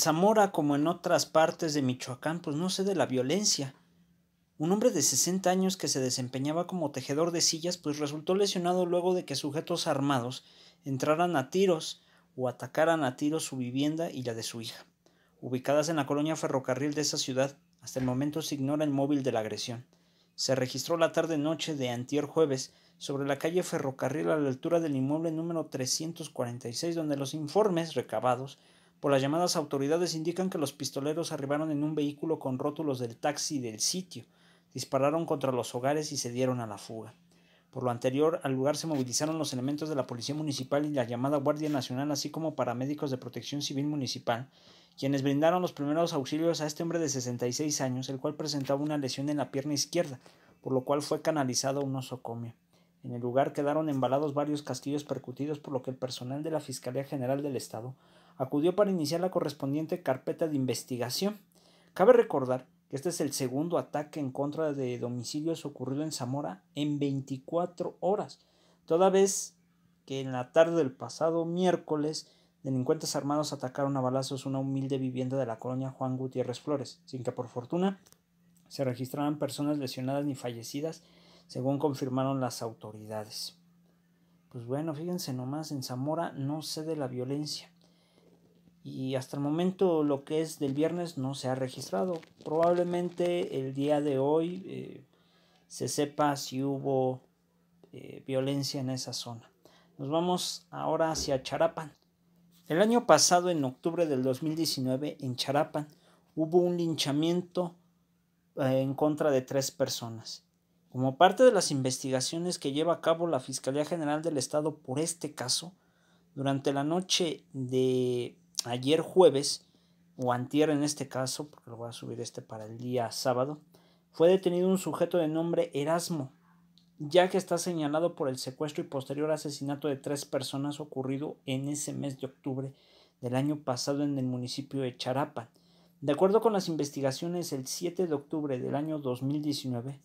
Zamora, como en otras partes de Michoacán, pues no sé de la violencia. Un hombre de 60 años que se desempeñaba como tejedor de sillas, pues resultó lesionado luego de que sujetos armados entraran a tiros o atacaran a tiros su vivienda y la de su hija. Ubicadas en la colonia ferrocarril de esa ciudad, hasta el momento se ignora el móvil de la agresión. Se registró la tarde-noche de antier jueves sobre la calle Ferrocarril a la altura del inmueble número 346, donde los informes recabados por las llamadas autoridades indican que los pistoleros arribaron en un vehículo con rótulos del taxi del sitio, dispararon contra los hogares y se dieron a la fuga. Por lo anterior, al lugar se movilizaron los elementos de la Policía Municipal y la llamada Guardia Nacional, así como paramédicos de Protección Civil Municipal, quienes brindaron los primeros auxilios a este hombre de 66 años, el cual presentaba una lesión en la pierna izquierda, por lo cual fue canalizado a un osocomio. En el lugar quedaron embalados varios castillos percutidos, por lo que el personal de la Fiscalía General del Estado acudió para iniciar la correspondiente carpeta de investigación. Cabe recordar que este es el segundo ataque en contra de domicilios ocurrido en Zamora en 24 horas, toda vez que en la tarde del pasado miércoles delincuentes armados atacaron a balazos una humilde vivienda de la colonia Juan Gutiérrez Flores, sin que por fortuna se registraran personas lesionadas ni fallecidas, según confirmaron las autoridades. Pues bueno, fíjense nomás, en Zamora no cede la violencia y hasta el momento lo que es del viernes no se ha registrado. Probablemente el día de hoy eh, se sepa si hubo eh, violencia en esa zona. Nos vamos ahora hacia Charapan. El año pasado, en octubre del 2019, en Charapan hubo un linchamiento eh, en contra de tres personas. Como parte de las investigaciones que lleva a cabo la Fiscalía General del Estado por este caso, durante la noche de ayer jueves, o antier en este caso, porque lo voy a subir este para el día sábado, fue detenido un sujeto de nombre Erasmo, ya que está señalado por el secuestro y posterior asesinato de tres personas ocurrido en ese mes de octubre del año pasado en el municipio de Charapan. De acuerdo con las investigaciones, el 7 de octubre del año 2019,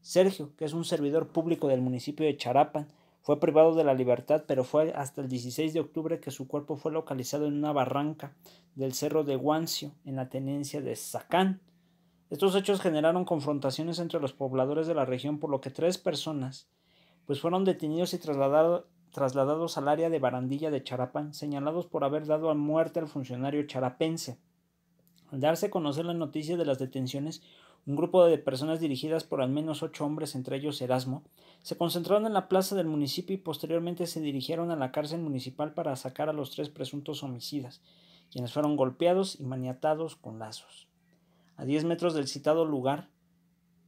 Sergio, que es un servidor público del municipio de Charapan, fue privado de la libertad, pero fue hasta el 16 de octubre que su cuerpo fue localizado en una barranca del cerro de Guancio, en la tenencia de Sacán. Estos hechos generaron confrontaciones entre los pobladores de la región, por lo que tres personas pues fueron detenidos y trasladados al área de Barandilla de Charapán, señalados por haber dado a muerte al funcionario charapense. Al darse a conocer la noticia de las detenciones, un grupo de personas dirigidas por al menos ocho hombres, entre ellos Erasmo, se concentraron en la plaza del municipio y posteriormente se dirigieron a la cárcel municipal para sacar a los tres presuntos homicidas, quienes fueron golpeados y maniatados con lazos. A diez metros del citado lugar,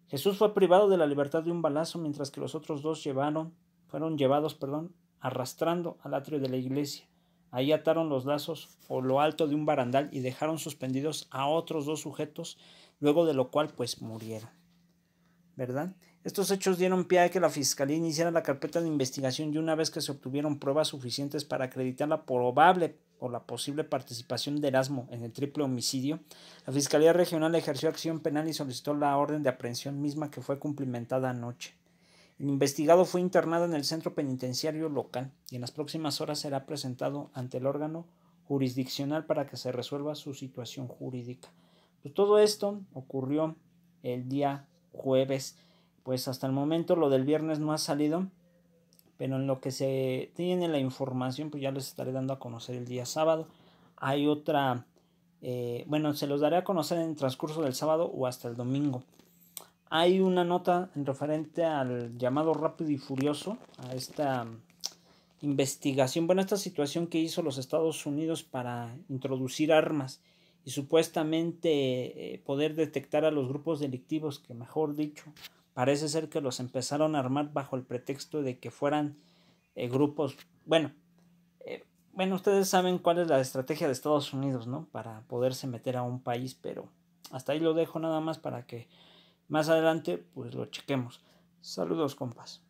Jesús fue privado de la libertad de un balazo, mientras que los otros dos llevaron, fueron llevados perdón, arrastrando al atrio de la iglesia. Ahí ataron los lazos o lo alto de un barandal y dejaron suspendidos a otros dos sujetos, luego de lo cual pues murieron. ¿Verdad? Estos hechos dieron pie a que la Fiscalía iniciara la carpeta de investigación y una vez que se obtuvieron pruebas suficientes para acreditar la probable o la posible participación de Erasmo en el triple homicidio, la Fiscalía Regional ejerció acción penal y solicitó la orden de aprehensión misma que fue cumplimentada anoche. El investigado fue internado en el centro penitenciario local y en las próximas horas será presentado ante el órgano jurisdiccional para que se resuelva su situación jurídica. Pues todo esto ocurrió el día jueves. Pues hasta el momento lo del viernes no ha salido, pero en lo que se tiene la información, pues ya les estaré dando a conocer el día sábado. Hay otra, eh, bueno, se los daré a conocer en el transcurso del sábado o hasta el domingo hay una nota en referente al llamado rápido y furioso, a esta investigación, bueno, esta situación que hizo los Estados Unidos para introducir armas y supuestamente eh, poder detectar a los grupos delictivos que, mejor dicho, parece ser que los empezaron a armar bajo el pretexto de que fueran eh, grupos, bueno, eh, bueno, ustedes saben cuál es la estrategia de Estados Unidos, ¿no? Para poderse meter a un país, pero hasta ahí lo dejo nada más para que más adelante pues lo chequemos. Saludos compas.